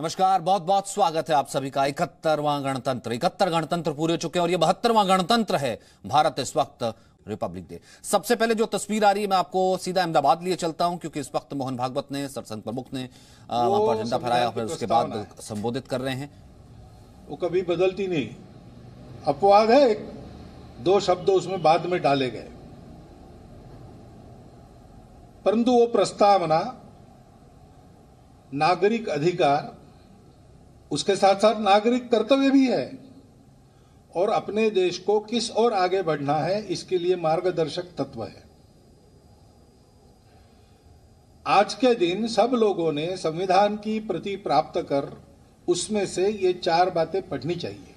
नमस्कार बहुत बहुत स्वागत है आप सभी का इकहत्तरवां गणतंत्र इकहत्तर गणतंत्र पूरे हो चुके हैं और ये बहत्तरवां गणतंत्र है भारत इस वक्त रिपब्लिक डे सबसे पहले जो तस्वीर आ रही है मैं आपको सीधा अहमदाबाद लिए चलता हूं क्योंकि इस वक्त मोहन भागवत ने सरसंघ प्रमुख ने वहां पर झंडा फहराया फिर उसके बाद संबोधित कर रहे हैं वो कभी बदलती नहीं अपवाद है एक दो शब्द उसमें बाद में डाले गए परंतु वो प्रस्तावना नागरिक अधिकार उसके साथ साथ नागरिक कर्तव्य भी है और अपने देश को किस और आगे बढ़ना है इसके लिए मार्गदर्शक तत्व है आज के दिन सब लोगों ने संविधान की प्रति प्राप्त कर उसमें से ये चार बातें पढ़नी चाहिए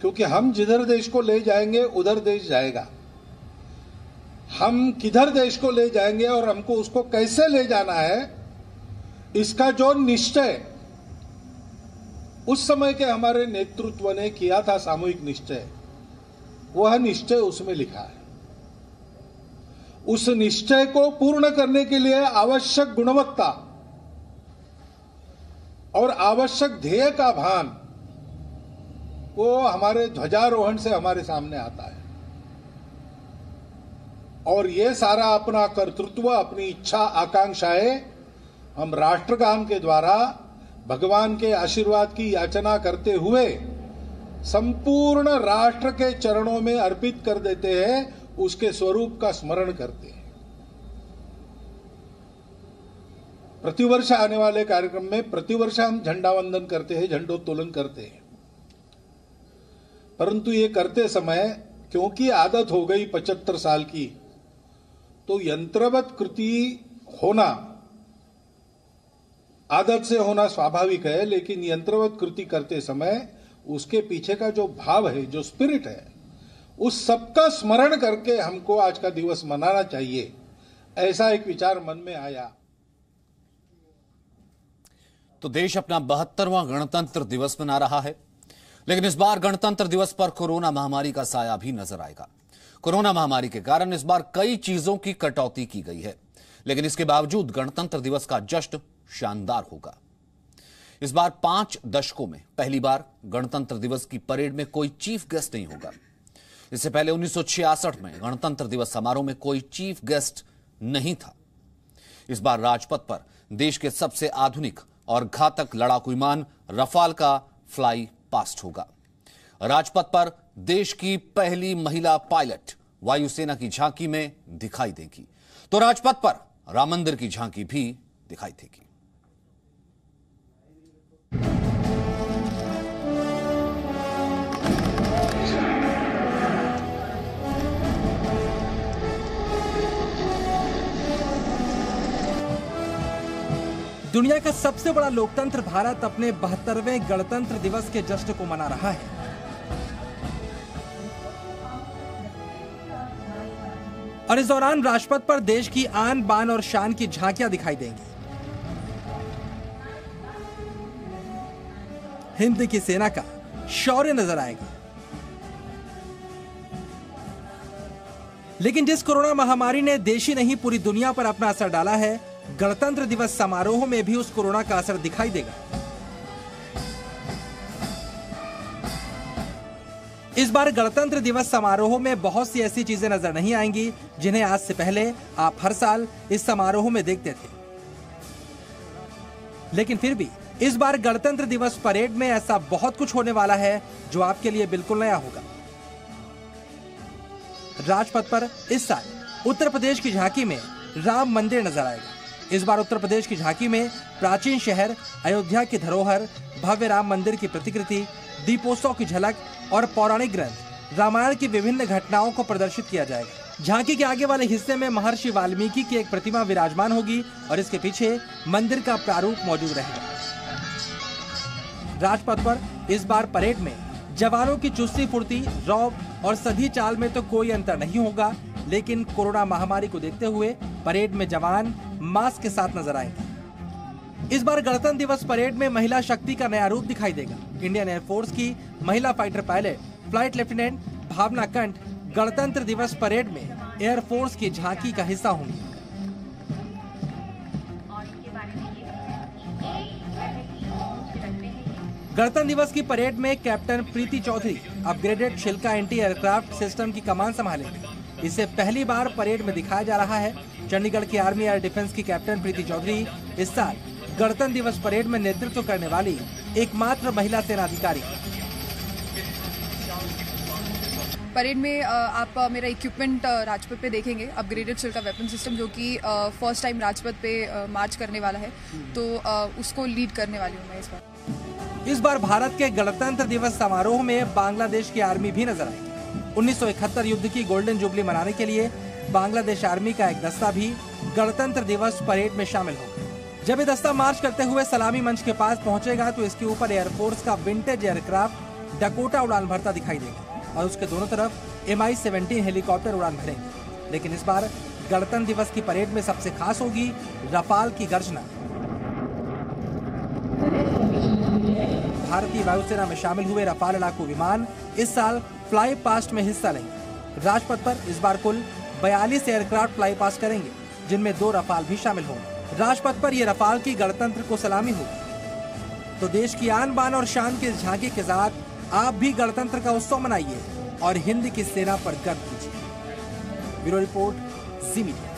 क्योंकि हम जिधर देश को ले जाएंगे उधर देश जाएगा हम किधर देश को ले जाएंगे और हमको उसको कैसे ले जाना है इसका जो निश्चय उस समय के हमारे नेतृत्व ने किया था सामूहिक निश्चय वह निश्चय उसमें लिखा है उस निश्चय को पूर्ण करने के लिए आवश्यक गुणवत्ता और आवश्यक ध्येय का भान वो हमारे ध्वजारोहण से हमारे सामने आता है और ये सारा अपना कर्तृत्व अपनी इच्छा आकांक्षाएं हम राष्ट्रगान के द्वारा भगवान के आशीर्वाद की याचना करते हुए संपूर्ण राष्ट्र के चरणों में अर्पित कर देते हैं उसके स्वरूप का स्मरण करते हैं प्रतिवर्ष आने वाले कार्यक्रम में प्रतिवर्ष हम झंडा वंदन करते हैं झंडोत्तोलन करते हैं परंतु ये करते समय क्योंकि आदत हो गई पचहत्तर साल की तो यंत्रवत कृति होना आदत से होना स्वाभाविक है लेकिन यंत्रवत कृति करते समय उसके पीछे का जो भाव है जो स्पिरिट है उस सबका स्मरण करके हमको आज का दिवस मनाना चाहिए ऐसा एक विचार मन में आया तो देश अपना बहत्तरवा गणतंत्र दिवस मना रहा है लेकिन इस बार गणतंत्र दिवस पर कोरोना महामारी का साया भी नजर आएगा कोरोना महामारी के कारण इस बार कई चीजों की कटौती की गई है लेकिन इसके बावजूद गणतंत्र दिवस का जश्न शानदार होगा इस बार पांच दशकों में पहली बार गणतंत्र दिवस की परेड में कोई चीफ गेस्ट नहीं होगा इससे पहले 1966 में गणतंत्र दिवस समारोह में कोई चीफ गेस्ट नहीं था इस बार राजपथ पर देश के सबसे आधुनिक और घातक लड़ाकू विमान रफाल का फ्लाई पास्ट होगा राजपथ पर देश की पहली महिला पायलट वायुसेना की झांकी में दिखाई देगी तो राजपथ पर राम मंदिर की झांकी भी दिखाई देगी दुनिया का सबसे बड़ा लोकतंत्र भारत अपने बहत्तरवें गणतंत्र दिवस के जश्न को मना रहा है और इस दौरान राजपथ पर देश की आन बान और शान की झांकियां दिखाई देंगी हिंद की सेना का शौर्य नजर आएगा लेकिन जिस कोरोना महामारी ने देश ही नहीं पूरी दुनिया पर अपना असर डाला है गणतंत्र दिवस समारोह में भी उस कोरोना का असर दिखाई देगा इस बार गणतंत्र दिवस समारोह में बहुत सी ऐसी चीजें नजर नहीं आएंगी जिन्हें आज से पहले आप हर साल इस समारोह में देखते थे लेकिन फिर भी इस बार गणतंत्र दिवस परेड में ऐसा बहुत कुछ होने वाला है जो आपके लिए बिल्कुल नया होगा राजपथ पर इस साल उत्तर प्रदेश की झांकी में राम मंदिर नजर आएगा इस बार उत्तर प्रदेश की झांकी में प्राचीन शहर अयोध्या की धरोहर भव्य राम मंदिर की प्रतिकृति दीपोत्सव की झलक और पौराणिक ग्रंथ रामायण की विभिन्न घटनाओं को प्रदर्शित किया जाएगा झांकी के आगे वाले हिस्से में महर्षि वाल्मीकि की एक प्रतिमा विराजमान होगी और इसके पीछे मंदिर का प्रारूप मौजूद रहेगा राजपथ पर इस बार परेड में जवानों की चुस्ती फुर्ती रौब और सदी चाल में तो कोई अंतर नहीं होगा लेकिन कोरोना महामारी को देखते हुए परेड में जवान मास्क के साथ नजर आएंगे इस बार गणतंत्र दिवस परेड में महिला शक्ति का नया रूप दिखाई देगा इंडियन एयरफोर्स की महिला fighter pilot flight lieutenant Bhawna Kanth गणतंत्र दिवस परेड में एयरफोर्स की झांकी का हिस्सा होंगी गणतंत्र दिवस की परेड में captain Preeti Chaudhary upgraded Shilka anti aircraft system की कमान संभालेंगे इसे पहली बार परेड में दिखाया जा रहा है चंडीगढ़ की आर्मी एयर डिफेंस की कैप्टन प्रीति चौधरी इस साल गणतंत्र दिवस परेड में नेतृत्व करने वाली एकमात्र महिला सेनाधिकारी परेड में आप मेरा इक्विपमेंट राजपथ पे देखेंगे अपग्रेडेड सिल्का वेपन सिस्टम जो कि फर्स्ट टाइम राजपथ पे मार्च करने वाला है तो उसको लीड करने वाली हूँ मैं इस बार इस बार भारत के गणतंत्र दिवस समारोह में बांग्लादेश की आर्मी भी नजर आई 1971 युद्ध की गोल्डन जुबली मनाने के लिए बांग्लादेश आर्मी का एक दस्ता भी गणतंत्र दिवस परेड में शामिल होगा जब ये दस्ता मार्च करते हुए सलामी मंच के पास पहुंचेगा तो इसके ऊपर एयरफोर्स का विंटेज एयरक्राफ्ट डकोटा उड़ान भरता दिखाई देगा और उसके दोनों तरफ एम आई सेवेंटीन हेलीकॉप्टर उड़ान भरेंगे लेकिन इस बार गणतंत्र दिवस की परेड में सबसे खास होगी रफाल की गर्जना भारतीय वायुसेना में शामिल हुए रफाल लड़ाकू विमान इस साल फ्लाई पास्ट में हिस्सा लेंगे राजपथ पर इस बार कुल बयालीस एयरक्राफ्ट फ्लाई पास्ट करेंगे जिनमें दो रफाल भी शामिल होंगे राजपथ पर यह रफाल की गणतंत्र को सलामी होगी तो देश की आन बान और शान के झांकी के साथ आप भी गणतंत्र का उत्सव मनाइए और हिंद की सेना पर गर्व कीजिए ब्यूरो रिपोर्ट जी मीडिया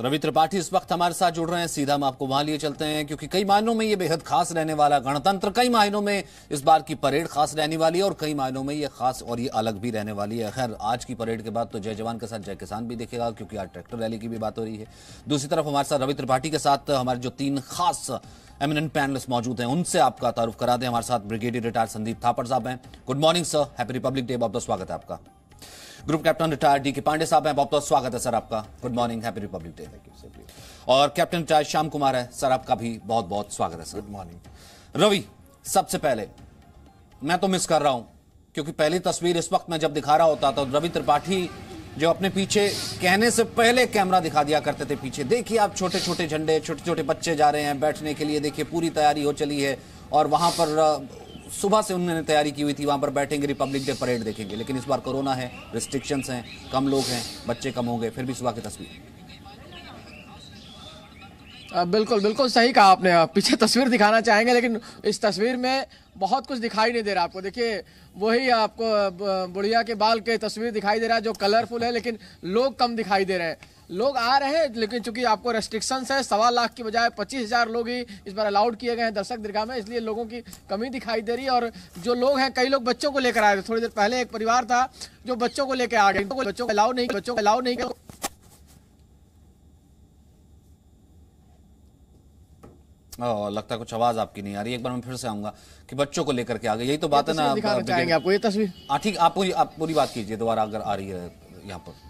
तो रवि त्रिपाठी इस वक्त हमारे साथ जुड़ रहे हैं सीधा हम आपको वहां लिए चलते हैं क्योंकि कई मायनों में ये बेहद खास रहने वाला गणतंत्र कई मायनों में इस बार की परेड खास रहने वाली है और कई मायनों में ये खास और ये अलग भी रहने वाली है खैर आज की परेड के बाद तो जय जवान के साथ जय किसान भी देखेगा क्योंकि आज ट्रैक्टर रैली की भी बात हो रही है दूसरी तरफ हमारे साथ रवि त्रिपाठी के साथ हमारे जो तीन खास एमिनेंट पैनलिस्ट मौजूद हैं उनसे आपका तारुफ करा दें हमारे साथ ब्रिगेडियर रिटायर संदीप थापड़ साहब हैं good morning sir happy Republic Day बहुत बहुत स्वागत है आपका ग्रुप कैप्टन रिटायर्ड डी के पांडे साहब हैं बहुत बहुत स्वागत है सर आपका good morning happy Republic Day और कैप्टन रिटायर श्याम कुमार है सर आपका भी बहुत बहुत स्वागत है सर गुड मॉर्निंग रवि सबसे पहले मैं तो मिस कर रहा हूं क्योंकि पहली तस्वीर इस वक्त मैं जब दिखा रहा होता तो रवि त्रिपाठी जो अपने पीछे कहने से पहले कैमरा दिखा दिया करते थे पीछे देखिए आप छोटे छोटे झंडे छोटे छोटे बच्चे जा रहे हैं बैठने के लिए देखिए पूरी तैयारी हो चली है और वहां पर सुबह से उन्होंने तैयारी की हुई थी वहाँ पर बैठेंगे रिपब्लिक डे परेड देखेंगे लेकिन इस बार कोरोना है रिस्ट्रिक्शंस हैं कम लोग हैं बच्चे कम होंगे फिर भी सुबह की तस्वीर बिल्कुल बिल्कुल सही कहा आपने पीछे तस्वीर दिखाना चाहेंगे लेकिन इस तस्वीर में बहुत कुछ दिखाई नहीं दे रहा आपको देखिए वही आपको बुढ़िया के बाल के तस्वीर दिखाई दे रहा है जो कलरफुल है लेकिन लोग कम दिखाई दे रहे हैं लोग आ रहे हैं लेकिन चूंकि आपको रेस्ट्रिक्शन है सवा लाख की बजाय पच्चीस हजार लोग ही इस बार अलाउड किए गए हैं दर्शक दीर्घा में इसलिए लोगों की कमी दिखाई दे रही है और जो लोग हैं कई लोग बच्चों को लेकर आए थे थोड़ी देर पहले एक परिवार था जो बच्चों को लेकर आ गए बच्चों को अलाउ नहीं बच्चों को अलाउ नहीं लगता है कुछ आवाज आपकी नहीं आ रही एक बार मैं फिर से आऊंगा कि बच्चों को लेकर के आ गए यही तो बात है ना आपको ये तस्वीर हाँ, ठीक आप पूरी आप पूरी बात कीजिए दोबारा अगर आ रही है यहाँ पर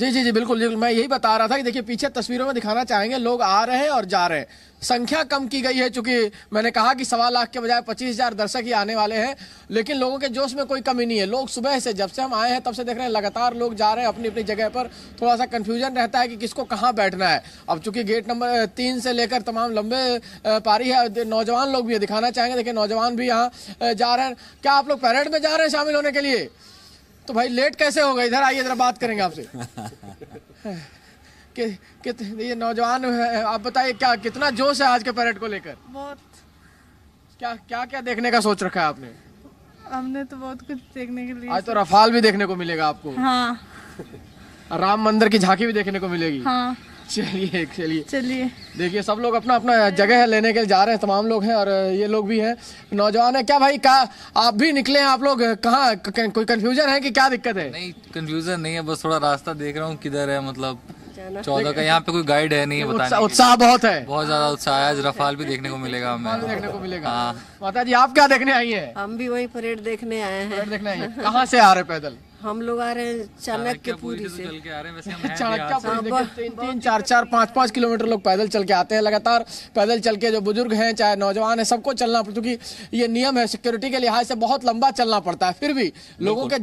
जी जी जी बिल्कुल बिल्कुल मैं यही बता रहा था कि देखिए पीछे तस्वीरों में दिखाना चाहेंगे लोग आ रहे हैं और जा रहे हैं संख्या कम की गई है चूंकि मैंने कहा कि सवा लाख के बजाय पच्चीस हजार दर्शक ही आने वाले हैं लेकिन लोगों के जोश में कोई कमी नहीं है लोग सुबह से जब से हम आए हैं तब से देख रहे हैं लगातार लोग जा रहे हैं अपनी अपनी जगह पर थोड़ा सा कन्फ्यूजन रहता है कि किसको कहाँ बैठना है अब चूंकि गेट नंबर तीन से लेकर तमाम लंबे पारी है नौजवान लोग भी दिखाना चाहेंगे देखिए नौजवान भी यहाँ जा रहे हैं क्या आप लोग पैरेड में जा रहे हैं शामिल होने के लिए तो भाई लेट कैसे हो गए इधर आइए इधर बात करेंगे आपसे कि, ये नौजवान है आप बताइए क्या कितना जोश है आज के परेड को लेकर बहुत क्या क्या क्या देखने का सोच रखा है आपने हमने तो बहुत कुछ देखने के लिए आज तो रफाल भी देखने को मिलेगा आपको हाँ राम मंदिर की झांकी भी देखने को मिलेगी हाँ चलिए चलिए चलिए देखिए सब लोग अपना अपना जगह है लेने के लिए जा रहे हैं तमाम लोग हैं और ये लोग भी हैं नौजवान है क्या भाई का आप भी निकले हैं आप लोग कहाँ कोई कंफ्यूजन है कि क्या दिक्कत है नहीं कंफ्यूजन नहीं है बस थोड़ा रास्ता देख रहा हूँ किधर है मतलब चौदह का यहाँ पे कोई गाइड है नहीं बताने उत्साह बहुत है बहुत ज्यादा उत्साह है आज रफाल भी देखने को मिलेगा हमें देखने को मिलेगा हाँ। माता जी आप क्या देखने आई है हम भी वही परेड देखने आए हैं देखने आए हैं कहाँ से आ रहे पैदल हम लोग आ रहे हैं चाणक्यपुरी से चाणक्यपुरी हाँ, तीन तीन चार चार पाँच पाँच किलोमीटर लोग पैदल चल के आते हैं लगातार पैदल चल के जो बुजुर्ग हैं चाहे नौजवान हैं सबको चलना पड़ता क्योंकि ये नियम है सिक्योरिटी के लिहाज से बहुत लंबा चलना पड़ता है फिर भी लोगों के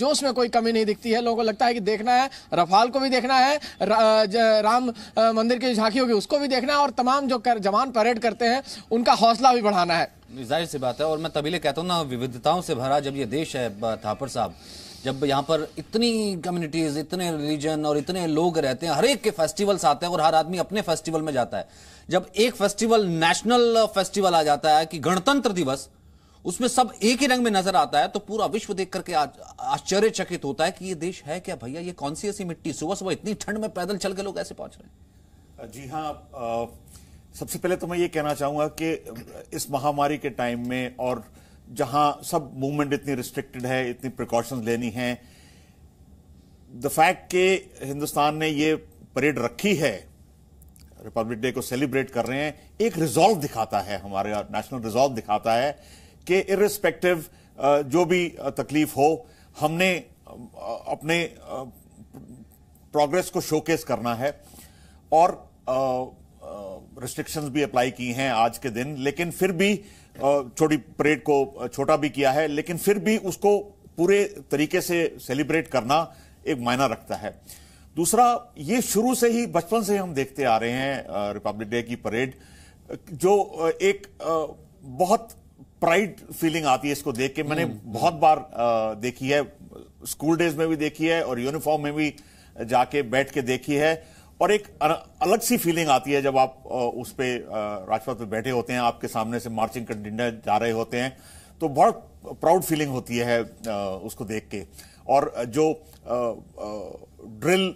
जोश में कोई कमी नहीं दिखती है लोगों को लगता है कि देखना है रफाल को भी देखना है राम मंदिर की झांकी होगी उसको भी देखना है और तमाम जो जवान परेड करते हैं उनका हौसला भी बढ़ाना है जाहिर सी बात है और मैं तभी कहता हूँ ना विविधताओं से भरा जब ये देश है थापर साहब जब यहाँ पर इतनी कम्युनिटीज इतने रिलीजन और इतने लोग रहते हैं हर एक के फेस्टिवल्स आते हैं और हर आदमी अपने फेस्टिवल में जाता है जब एक फेस्टिवल नेशनल फेस्टिवल आ जाता है कि गणतंत्र दिवस उसमें सब एक ही रंग में नजर आता है तो पूरा विश्व देख करके आश्चर्यचकित होता है कि ये देश है क्या भैया ये कौन सी ऐसी मिट्टी सुबह सुबह इतनी ठंड में पैदल चल के लोग ऐसे पहुंच रहे हैं जी हाँ आ... सबसे पहले तो मैं ये कहना चाहूंगा कि इस महामारी के टाइम में और जहां सब मूवमेंट इतनी रिस्ट्रिक्टेड है इतनी प्रिकॉशंस लेनी है द फैक्ट के हिंदुस्तान ने ये परेड रखी है रिपब्लिक डे को सेलिब्रेट कर रहे हैं एक रिजॉल्व दिखाता है हमारे नेशनल रिजॉल्व दिखाता है कि इरिस्पेक्टिव जो भी तकलीफ हो हमने अपने प्रोग्रेस को शोकेस करना है और रिस्ट्रिक्शंस भी अप्लाई की हैं आज के दिन लेकिन फिर भी छोटी परेड को छोटा भी किया है लेकिन फिर भी उसको पूरे तरीके से सेलिब्रेट करना एक मायना रखता है दूसरा ये शुरू से ही बचपन से हम देखते आ रहे हैं रिपब्लिक डे की परेड जो एक बहुत प्राइड फीलिंग आती है इसको देख के मैंने हम्म, हम्म। बहुत बार देखी है स्कूल डेज में भी देखी है और यूनिफॉर्म में भी जाके बैठ के देखी है और एक अलग सी फीलिंग आती है जब आप उस पर राजपथ पे बैठे होते हैं आपके सामने से मार्चिंग कंटिन्यू जा रहे होते हैं तो बहुत प्राउड फीलिंग होती है उसको देख के और जो ड्रिल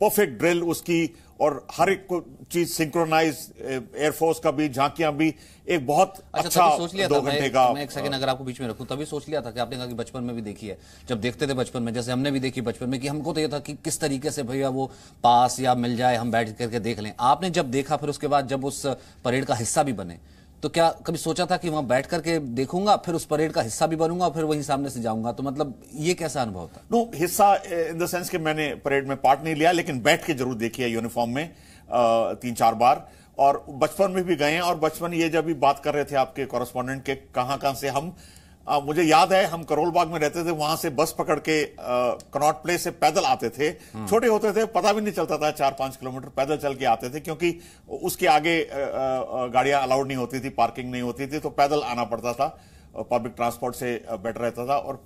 परफेक्ट ड्रिल उसकी और हर एक चीज सिंक्रोनाइज एयरफोर्स का भी झांकियां भी एक बहुत अच्छा, अच्छा सोच लिया दो घंटे का मैं एक सेकंड हाँ। अगर आपको बीच में रखूं तभी सोच लिया था कि आपने कहा कि बचपन में भी देखी है जब देखते थे बचपन में जैसे हमने भी देखी बचपन में कि हमको तो ये था कि किस तरीके से भैया वो पास या मिल जाए हम बैठ करके देख लें आपने जब देखा फिर उसके बाद जब उस परेड का हिस्सा भी बने तो क्या कभी सोचा था कि वहां बैठ करके देखूंगा फिर उस परेड का हिस्सा भी बनूंगा फिर वहीं सामने से जाऊंगा तो मतलब ये कैसा अनुभव था नो हिस्सा इन द सेंस कि मैंने परेड में पार्ट नहीं लिया लेकिन बैठ के जरूर देखी है यूनिफॉर्म में तीन चार बार और बचपन में भी गए हैं और बचपन ये जब भी बात कर रहे थे आपके कॉरेस्पॉन्डेंट के कहां कहां से हम आ, मुझे याद है हम करोल बाग में रहते थे वहां से बस पकड़ के कनॉट प्ले से पैदल आते थे हम्म। छोटे होते थे पता भी नहीं चलता था चार पांच किलोमीटर पैदल चल के आते थे क्योंकि उसके आगे गाड़ियां अलाउड नहीं होती थी पार्किंग नहीं होती थी तो पैदल आना पड़ता था पब्लिक ट्रांसपोर्ट से बेटर रहता था और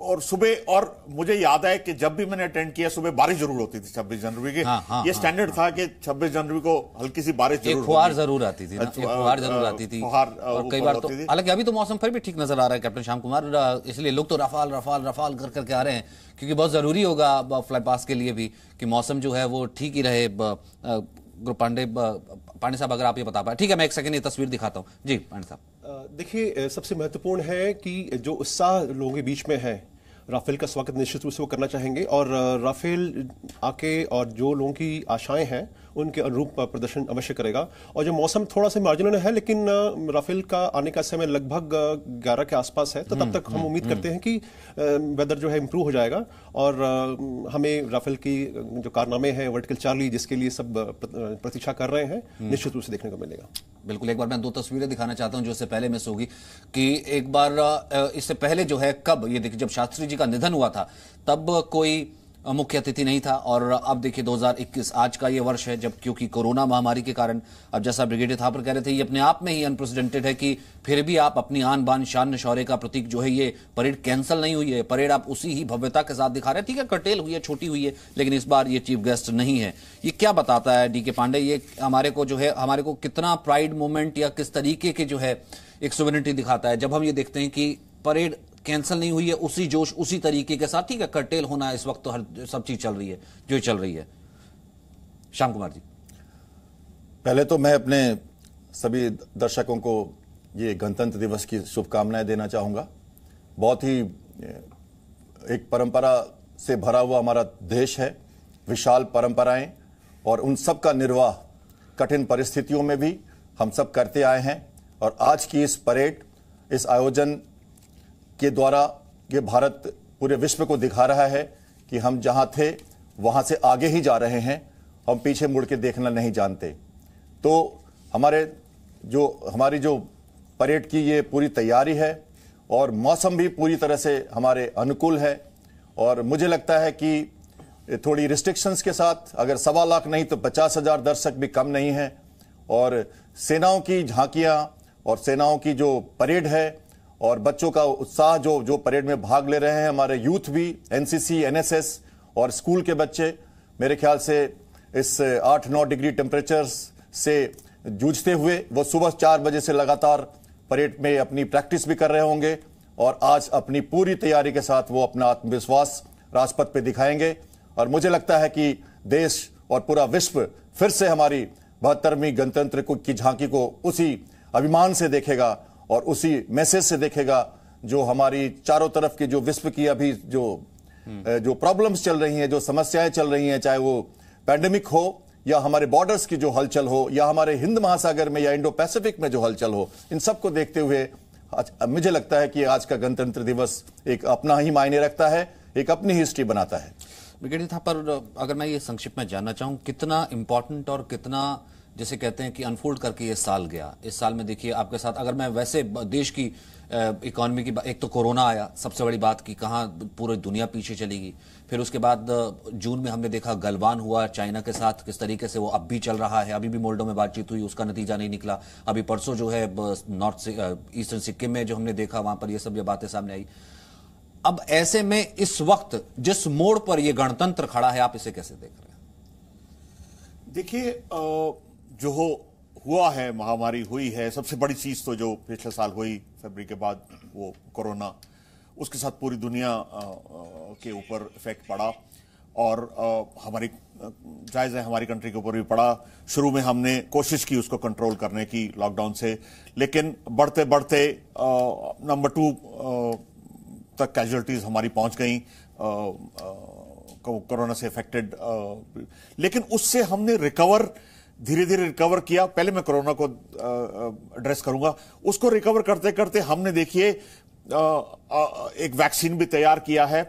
और सुबह और मुझे याद है कि जब भी मैंने अटेंड किया सुबह बारिश जरूर होती थी छब्बीस जनवरी की हाँ, हाँ, ये स्टैंडर्ड हाँ, हाँ, था कि 26 जनवरी को हल्की सी बारिश जरूर फुहार अच्छा, जरूर आती थी फुहार जरूर आती थी और कई बार तो हालांकि अभी तो मौसम फिर भी ठीक नजर आ रहा है कैप्टन श्याम कुमार इसलिए लोग तो रफाल रफाल रफाल कर करके आ रहे हैं क्योंकि बहुत जरूरी होगा फ्लाई पास के लिए भी कि मौसम जो है वो ठीक ही रहे पांडे पांडे साहब अगर आप ये बता पाए ठीक है मैं एक सेकेंड ये तस्वीर दिखाता हूँ जी पांडे साहब देखिए सबसे महत्वपूर्ण है कि जो उत्साह लोगों के बीच में है राफेल का स्वागत निश्चित रूप से वो करना चाहेंगे और राफेल आके और जो लोगों की आशाएं हैं उनके अनुरूप प्रदर्शन अवश्य करेगा और जो मौसम थोड़ा सा मार्जिनल है लेकिन राफेल का आने का समय लगभग ग्यारह के आसपास है तो तब हम्म, तक हम हम्म, उम्मीद हम्म। करते हैं कि वेदर जो है इम्प्रूव हो जाएगा और हमें राफेल की जो कारनामे हैं वर्टिकल चार्ली जिसके लिए सब प्रतीक्षा कर रहे हैं निश्चित रूप से देखने को मिलेगा बिल्कुल एक बार मैं दो तस्वीरें दिखाना चाहता हूं जो इससे पहले मिस होगी कि एक बार इससे पहले जो है कब ये देखिए जब शास्त्री जी का निधन हुआ था तब कोई मुख्य अतिथि नहीं था और अब देखिए 2021 आज का ये वर्ष है जब क्योंकि कोरोना महामारी के कारण अब जैसा ब्रिगेडियर थापर कह रहे थे ये अपने आप में ही अनप्रेसिडेंटेड है कि फिर भी आप अपनी आन बान शान शौर्य का प्रतीक जो है ये परेड कैंसिल नहीं हुई है परेड आप उसी ही भव्यता के साथ दिखा रहे हैं ठीक है कटेल हुई है छोटी हुई है लेकिन इस बार ये चीफ गेस्ट नहीं है ये क्या बताता है डी के पांडे ये हमारे को जो है हमारे को कितना प्राइड मूवमेंट या किस तरीके के जो है एक सुविनिटी दिखाता है जब हम ये देखते हैं कि परेड कैंसिल नहीं हुई है उसी जोश उसी तरीके के साथ ठीक है कर्टेल होना इस वक्त तो हर सब चीज चल रही है जो चल रही है श्याम कुमार जी पहले तो मैं अपने सभी दर्शकों को ये गणतंत्र दिवस की शुभकामनाएं देना चाहूंगा बहुत ही एक परंपरा से भरा हुआ हमारा देश है विशाल परंपराएं और उन सब का निर्वाह कठिन परिस्थितियों में भी हम सब करते आए हैं और आज की इस परेड इस आयोजन के द्वारा ये भारत पूरे विश्व को दिखा रहा है कि हम जहाँ थे वहाँ से आगे ही जा रहे हैं हम पीछे मुड़ के देखना नहीं जानते तो हमारे जो हमारी जो परेड की ये पूरी तैयारी है और मौसम भी पूरी तरह से हमारे अनुकूल है और मुझे लगता है कि थोड़ी रिस्ट्रिक्शंस के साथ अगर सवा लाख नहीं तो पचास हज़ार दर्शक भी कम नहीं है और सेनाओं की झांकियां और सेनाओं की जो परेड है और बच्चों का उत्साह जो जो परेड में भाग ले रहे हैं हमारे यूथ भी एनसीसी एनएसएस और स्कूल के बच्चे मेरे ख्याल से इस आठ नौ डिग्री टेम्परेचर्स से जूझते हुए वो सुबह चार बजे से लगातार परेड में अपनी प्रैक्टिस भी कर रहे होंगे और आज अपनी पूरी तैयारी के साथ वो अपना आत्मविश्वास राजपथ पे दिखाएंगे और मुझे लगता है कि देश और पूरा विश्व फिर से हमारी बहत्तरवीं गणतंत्र की झांकी को उसी अभिमान से देखेगा और उसी मैसेज से देखेगा जो हमारी चारों तरफ की जो विश्व की अभी जो हम्म। जो प्रॉब्लम्स चल रही हैं जो समस्याएं चल रही हैं चाहे वो पैंडेमिक हो या हमारे बॉर्डर्स की जो हलचल हो या हमारे हिंद महासागर में या इंडो पैसिफिक में जो हलचल हो इन सबको देखते हुए आज, मुझे लगता है कि आज का गणतंत्र दिवस एक अपना ही मायने रखता है एक अपनी हिस्ट्री बनाता है ब्रिगेडियर था पर अगर मैं ये संक्षिप्त में जानना चाहूँ कितना इम्पोर्टेंट और कितना जिसे कहते हैं कि अनफोल्ड करके ये साल गया इस साल में देखिए आपके साथ अगर मैं वैसे देश की इकोनॉमी की एक तो कोरोना आया सबसे बड़ी बात कि कहाँ पूरी दुनिया पीछे चलेगी फिर उसके बाद जून में हमने देखा गलवान हुआ चाइना के साथ किस तरीके से वो अब भी चल रहा है अभी भी मोल्डो में बातचीत हुई उसका नतीजा नहीं निकला अभी परसों जो है नॉर्थ ईस्टर्न सिक्किम में जो हमने देखा वहां पर ये सब ये बातें सामने आई अब ऐसे में इस वक्त जिस मोड़ पर यह गणतंत्र खड़ा है आप इसे कैसे देख रहे हैं देखिए जो हुआ है महामारी हुई है सबसे बड़ी चीज़ तो जो पिछले साल हुई फरवरी के बाद वो कोरोना उसके साथ पूरी दुनिया के ऊपर इफेक्ट पड़ा और हमारी जायज़ है हमारी कंट्री के ऊपर भी पड़ा शुरू में हमने कोशिश की उसको कंट्रोल करने की लॉकडाउन से लेकिन बढ़ते बढ़ते नंबर टू तक कैजुअलिटीज़ हमारी पहुंच गई कोरोना से इफेक्टेड लेकिन उससे हमने रिकवर धीरे धीरे रिकवर किया पहले मैं कोरोना को एड्रेस करूंगा उसको रिकवर करते करते हमने देखिए एक वैक्सीन भी तैयार किया है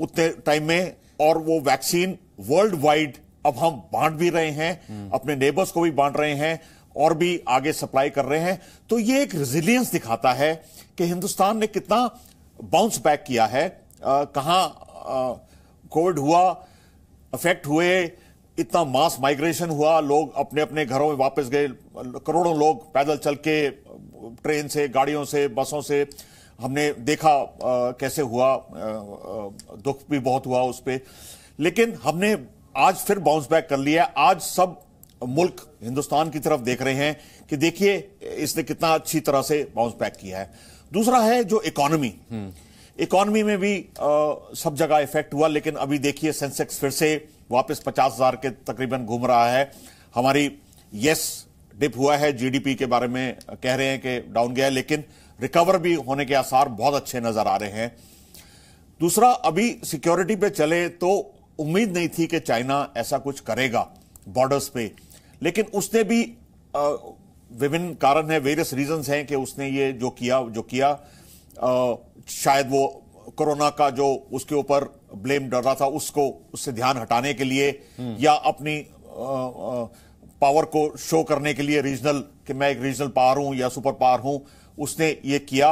उतने टाइम में और वो वैक्सीन वर्ल्ड वाइड अब हम बांट भी रहे हैं अपने नेबर्स को भी बांट रहे हैं और भी आगे सप्लाई कर रहे हैं तो ये एक रिजिलियंस दिखाता है कि हिंदुस्तान ने कितना बाउंस बैक किया है कहाँ कोविड हुआ अफेक्ट हुए इतना मास माइग्रेशन हुआ लोग अपने अपने घरों में वापस गए करोड़ों लोग पैदल चल के ट्रेन से गाड़ियों से बसों से हमने देखा आ, कैसे हुआ आ, दुख भी बहुत हुआ उस पर लेकिन हमने आज फिर बाउंस बैक कर लिया आज सब मुल्क हिंदुस्तान की तरफ देख रहे हैं कि देखिए इसने कितना अच्छी तरह से बाउंस बैक किया है दूसरा है जो इकोनॉमी हम्म। इकोनॉमी में भी आ, सब जगह इफेक्ट हुआ लेकिन अभी देखिए सेंसेक्स फिर से वापस पचास हजार के तकरीबन घूम रहा है हमारी यस डिप हुआ है जीडीपी के बारे में कह रहे हैं कि डाउन गया है लेकिन रिकवर भी होने के आसार बहुत अच्छे नजर आ रहे हैं दूसरा अभी सिक्योरिटी पे चले तो उम्मीद नहीं थी कि चाइना ऐसा कुछ करेगा बॉर्डर्स पे लेकिन उसने भी विभिन्न कारण है वेरियस रीजंस हैं कि उसने ये जो किया जो किया आ, शायद वो कोरोना का जो उसके ऊपर ब्लेम डर रहा था उसको उससे ध्यान हटाने के लिए या अपनी आ, आ, पावर को शो करने के लिए रीजनल कि मैं एक रीजनल पावर हूं या सुपर पावर हूं उसने ये किया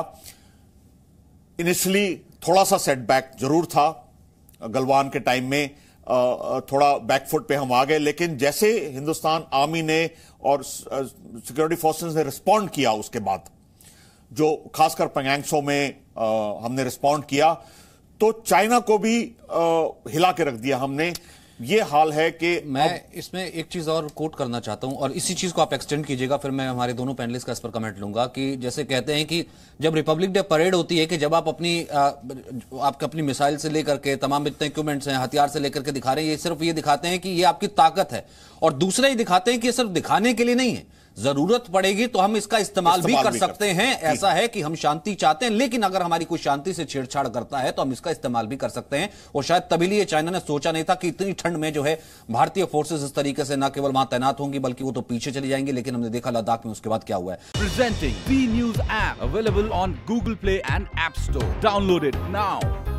इनिशियली थोड़ा सा सेटबैक जरूर था गलवान के टाइम में थोड़ा बैकफुट पे हम आ गए लेकिन जैसे हिंदुस्तान आर्मी ने और सिक्योरिटी फोर्सेस ने रिस्पॉन्ड किया उसके बाद जो खासकर पंगैंगसो में आ, हमने रिस्पॉन्ड किया तो चाइना को भी आ, हिला के रख दिया हमने ये हाल है कि मैं इसमें एक चीज और कोट करना चाहता हूं और इसी चीज को आप एक्सटेंड कीजिएगा फिर मैं हमारे दोनों पैनलिस्ट का इस पर कमेंट लूंगा कि जैसे कहते हैं कि जब रिपब्लिक डे परेड होती है कि जब आप अपनी आपके अपनी मिसाइल से लेकर के तमाम इतने इक्विपमेंट्स हैं हथियार से लेकर के दिखा रहे हैं ये सिर्फ ये दिखाते हैं कि ये आपकी ताकत है और दूसरा ये दिखाते हैं कि ये सिर्फ दिखाने के लिए नहीं है जरूरत पड़ेगी तो हम इसका इस्तेमाल भी कर भी सकते हैं ऐसा है कि हम शांति चाहते हैं लेकिन अगर हमारी कोई शांति से छेड़छाड़ करता है तो हम इसका इस्तेमाल भी कर सकते हैं और शायद तभी लिए चाइना ने सोचा नहीं था कि इतनी ठंड में जो है भारतीय फोर्सेज इस तरीके से न केवल वहां तैनात होंगी बल्कि वो तो पीछे चली जाएंगे लेकिन हमने देखा लद्दाख में उसके बाद क्या हुआ है presenting news app available on Google Play and App Store downloaded now